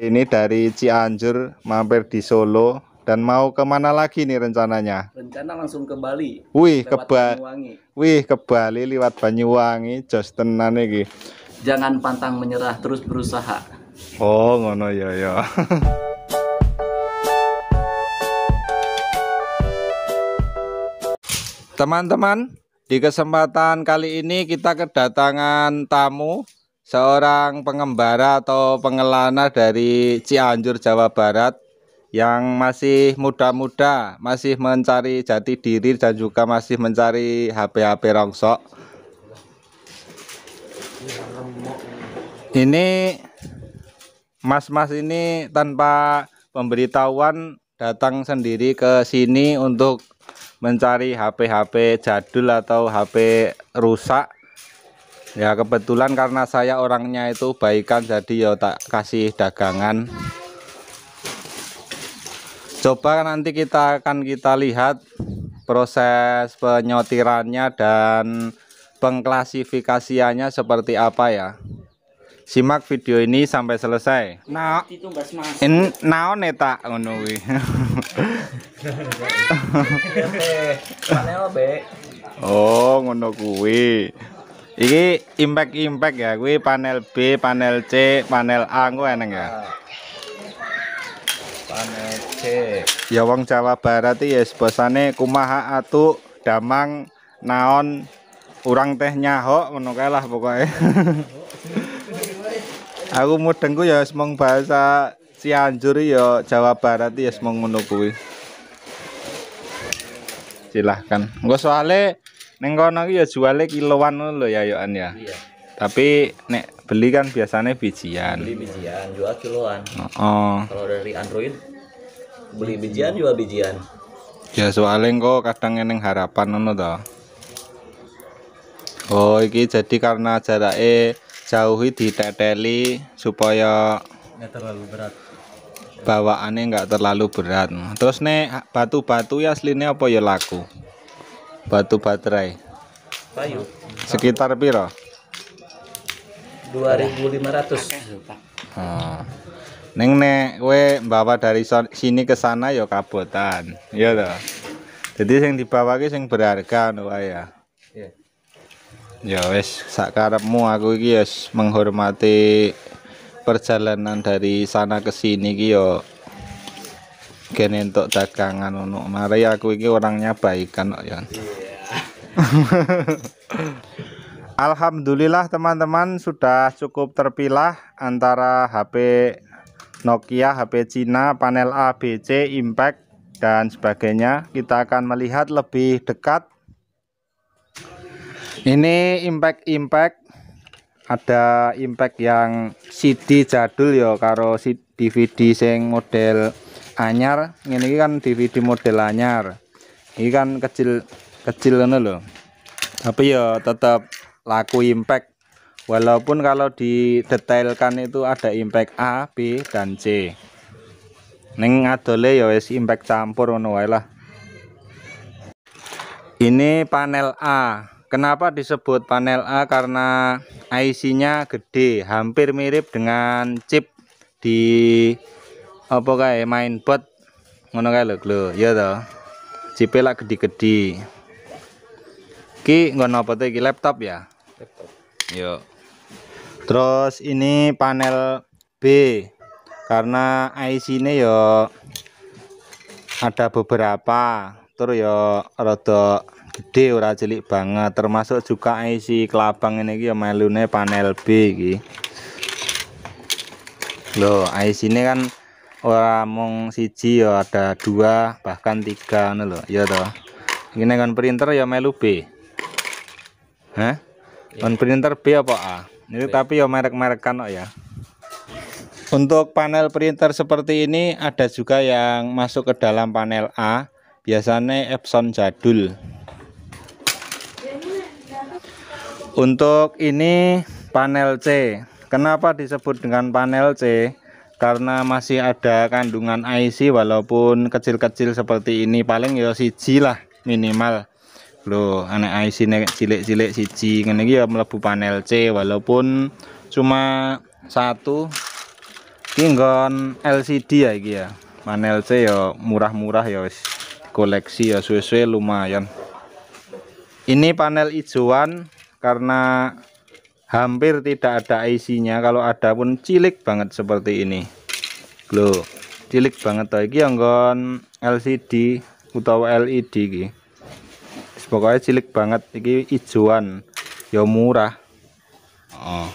Ini dari Cianjur mampir di Solo dan mau kemana lagi nih rencananya? Rencana langsung ke Bali. Wih ke Bali. Wih ke Bali lewat Banyuwangi, just tenan iki. Jangan pantang menyerah, terus berusaha. Oh ngono ya ya. Teman-teman, di kesempatan kali ini kita kedatangan tamu seorang pengembara atau pengelana dari Cianjur Jawa Barat yang masih muda-muda, masih mencari jati diri dan juga masih mencari HP-HP rongsok. Ini mas-mas ini tanpa pemberitahuan datang sendiri ke sini untuk mencari HP-HP jadul atau HP rusak ya kebetulan karena saya orangnya itu baikan jadi ya tak kasih dagangan coba nanti kita akan kita lihat proses penyotirannya dan pengklasifikasiannya seperti apa ya simak video ini sampai selesai nah in naon neta ya, oh ngono kuwi Iki impact-impact ya, gue panel B, panel C, panel A gue eneng ya. Ah. Panel C. Ya wong Jawa Barat ya, yes, bosane kumaha atu damang naon urang teh nyaho ngono lah pokoknya. Aku dengku ya yes, mung bahasa Cianjur ya Jawa Barat ya yes, mung ngono Silahkan. Gue soalnya Neng kono ya jualnya kiloan lo ya yoan ya. Iya. Tapi nek beli kan biasanya bijian. Beli bijian, jual kiloan. Oh. Kalau dari Android beli bijian jual bijian. Ya soalnya kok kadang neng harapan nono to. Oh, iki jadi karena jaraknya jauhi di diteteli supaya nggak terlalu berat bawaannya nggak terlalu berat terus nih batu-batu ya aslinya apa ya laku Batu baterai. Bayu. Sekitar piro? 2500. Ah. Neng nek we bawa dari sini ke sana yo Kabutan, ya iya toh. Jadi yang dibawa ki yang berharga ngono ya. Iya. Ya wes. sak aku guys ya menghormati perjalanan dari sana ke sini ki yo ya kene untuk dagangan untuk Mari aku ini orangnya baik kan yo. Iya. Alhamdulillah teman-teman sudah cukup terpilah antara HP Nokia, HP Cina, panel ABC, impact dan sebagainya. Kita akan melihat lebih dekat. Ini impact-impact ada impact yang CD jadul ya karo DVD sing model anyar. Ini kan DVD model anyar. Ini kan kecil kecil kan loh tapi ya tetap laku impact walaupun kalau didetailkan itu ada impact A B dan C neng adole ya wes impact campur ngono lah ini panel A kenapa disebut panel A karena IC nya gede hampir mirip dengan chip di apa kayak mainboard ngono kayak loh. ya toh cipelak gede-gede Ki nggak apa tuh? laptop ya? Laptop. Yuk. Terus ini panel B karena ic ini yo ada beberapa terus yo rada gede ora cilik banget termasuk juga IC kelabang ini ya melune panel B iki loh IC ini kan ora mung siji yo ada dua bahkan tiga nih loh ya toh ini kan printer ya melu B Hah? On iya. printer B apa A? Ini B. tapi ya merek merek kan, oh ya. Untuk panel printer seperti ini ada juga yang masuk ke dalam panel A, biasanya Epson jadul. Untuk ini panel C. Kenapa disebut dengan panel C? Karena masih ada kandungan IC walaupun kecil-kecil seperti ini paling ya siji lah minimal loh anak isine cilik-cilik siji ngene iki ya mlebu panel C walaupun cuma satu tinggal LCD ya iki ya panel C ya murah-murah ya wis koleksi ya suwe-suwe lumayan ini panel ijoan karena hampir tidak ada IC-nya, kalau ada pun cilik banget seperti ini loh cilik banget lagi iki ya LCD utawa LED iki pokoknya cilik banget iki ijuan ya murah oh.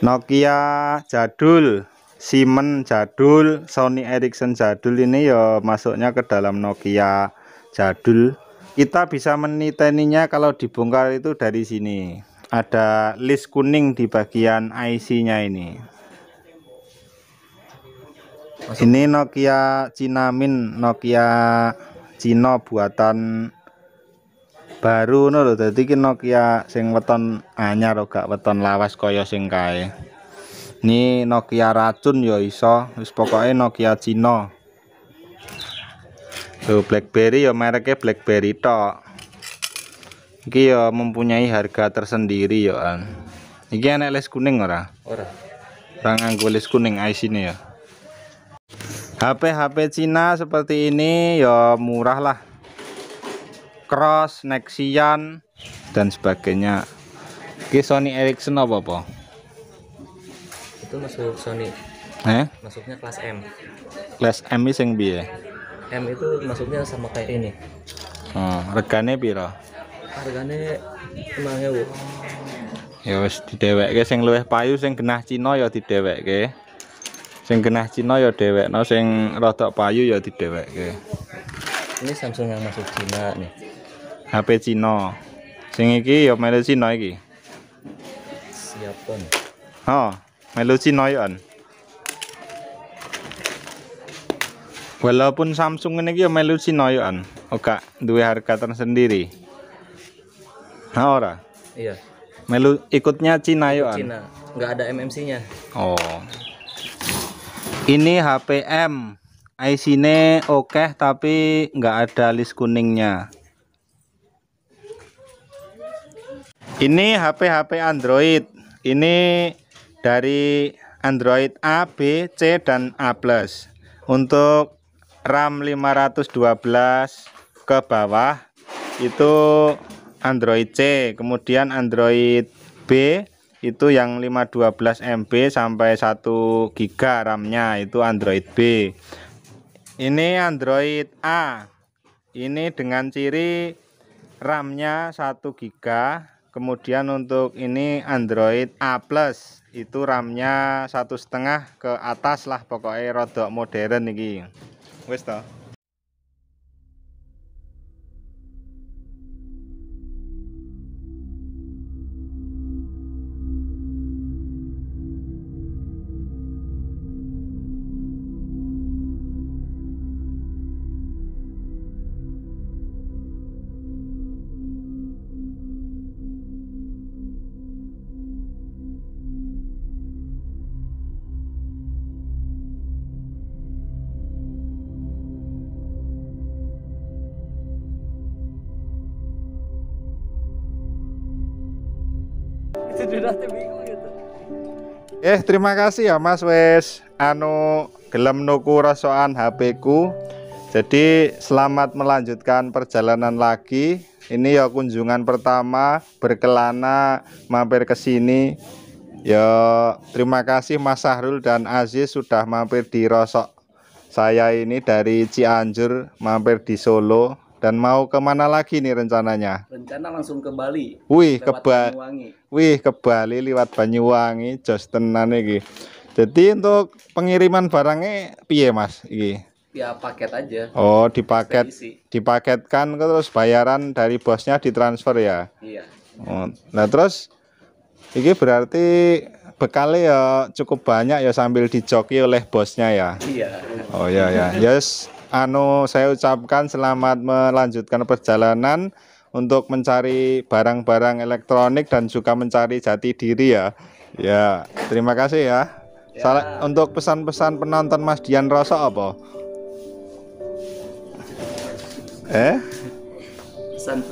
Nokia jadul Simon jadul Sony Ericsson jadul ini ya masuknya ke dalam Nokia jadul kita bisa meniteninya kalau dibongkar itu dari sini ada list kuning di bagian IC nya ini Masuk. ini Nokia Cinamin Nokia Cina buatan baru ngono lho kini Nokia sing weton anyar gak weton lawas koyo sing kae. Ini Nokia racun yo ya iso, wis pokoknya Nokia Cina. Tuh BlackBerry yo, ya mereknya BlackBerry tok. Iki yo ya mempunyai harga tersendiri an. Iki enek les kuning ora? Ora. orang anggulis kuning ic ini ya. HP-HP Cina seperti ini ya murah lah Cross, Nexian dan sebagainya Oke Sony Ericsson apa apa? Itu masuk Sony eh? Masuknya kelas M Kelas M ini yang biaya? M itu masuknya sama kayak ini oh, Regane biro? Regane emangnya bu? Ya wes wis didhewekke yang luwes payu yang genah Cina ya di didhewekke sing genah Cina ya no sing rotok payu ya ke. ini Samsung yang masuk Cina nih HP Cina sing iki ya melu Cina iki siapun oh melu Cina ya walaupun Samsung ini ya melu Cina ya an oke dua harga tersendiri nah ora iya melu ikutnya Cina ya an Cina nggak ada MMC nya oh ini HPM IC ini oke okay, tapi nggak ada list kuningnya ini HP HP Android ini dari Android A, B, C dan A+. Untuk RAM 512 ke bawah itu Android C, kemudian Android B itu yang 512 MB sampai 1 GB RAM-nya itu Android B. Ini Android A. Ini dengan ciri RAM-nya 1 GB. Kemudian untuk ini Android A+, plus itu RAM-nya satu setengah ke atas lah pokoknya rodok modern ini Wis toh? Gitu. eh terima kasih ya mas wes anu gelem nuku rasoan HP ku jadi selamat melanjutkan perjalanan lagi ini ya kunjungan pertama berkelana mampir ke sini ya terima kasih Mas Sahrul dan Aziz sudah mampir di Rosok saya ini dari Cianjur mampir di Solo dan mau kemana lagi nih rencananya? Rencana langsung ke Bali. Wih, ke Banyuwangi. Wih, ke Bali lewat Banyuwangi, jos tenan iki. Jadi untuk pengiriman barangnya piye Mas iki? Ya paket aja. Oh, dipaket dipaketkan terus bayaran dari bosnya ditransfer ya? Iya. Oh, nah terus ini berarti bekalnya ya cukup banyak ya sambil dijoki oleh bosnya ya. Iya. Oh iya ya. Yes anu saya ucapkan selamat melanjutkan perjalanan untuk mencari barang-barang elektronik dan juga mencari jati diri ya. Ya, terima kasih ya. ya. untuk pesan-pesan penonton Mas Dian Roso apa? Eh? Pesan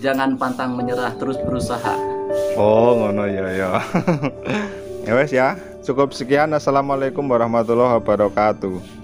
jangan pantang menyerah, terus berusaha. Oh, ngono ya ya. ya wes ya. Cukup sekian. Assalamualaikum warahmatullahi wabarakatuh.